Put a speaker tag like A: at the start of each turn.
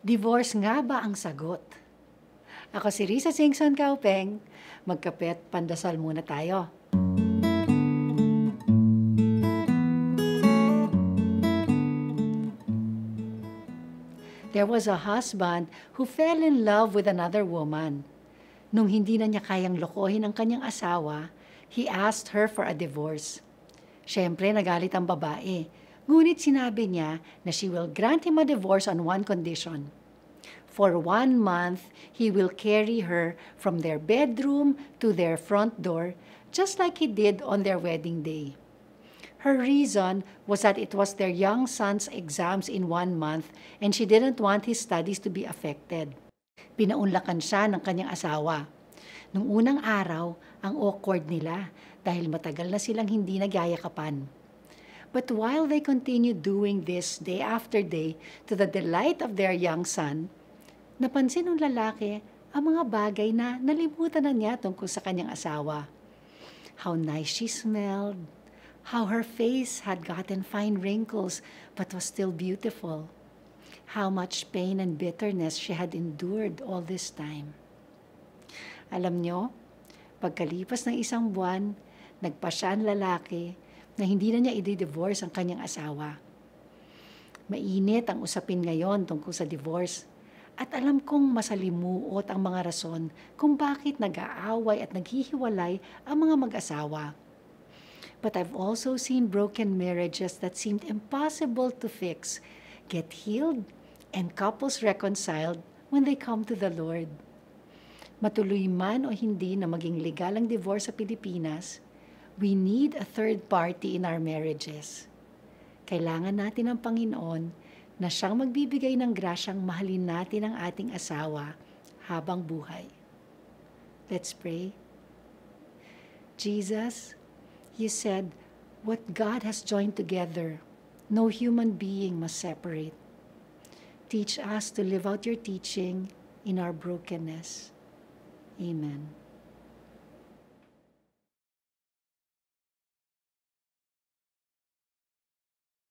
A: Divorce nga ba ang sagot? Ako si Risa Singson Kaupeng. Magkape at pandasal muna tayo. There was a husband who fell in love with another woman. Nung hindi na niya kayang lokohin ang kanyang asawa, he asked her for a divorce. Siyempre, nagalit ang babae Ngunit sinabi niya na she will grant him a divorce on one condition. For one month, he will carry her from their bedroom to their front door, just like he did on their wedding day. Her reason was that it was their young son's exams in one month and she didn't want his studies to be affected. Pinaunlakan siya ng kanyang asawa. Nung unang araw, ang awkward nila dahil matagal na silang hindi nagyayakapan. But while they continued doing this day after day to the delight of their young son, napansin ng lalaki ang mga bagay na nalimutan na niya tungkol sa kanyang asawa. How nice she smelled, how her face had gotten fine wrinkles but was still beautiful, how much pain and bitterness she had endured all this time. Alam nyo, pagkalipas ng isang buwan, nagpa siya ang lalaki na hindi na niya i-divorce ang kanyang asawa. Mainit ang usapin ngayon tungkol sa divorce at alam kong masalimuot ang mga rason kung bakit nag-aaway at naghihiwalay ang mga mag-asawa. But I've also seen broken marriages that seemed impossible to fix, get healed, and couples reconciled when they come to the Lord. Matuloy man o hindi na maging legal ang divorce sa Pilipinas, we need a third party in our marriages. Kailangan natin ang Panginoon na siyang magbibigay ng grasyang mahalin natin ang ating asawa habang buhay. Let's pray. Jesus, you said, what God has joined together, no human being must separate. Teach us to live out your teaching in our brokenness. Amen.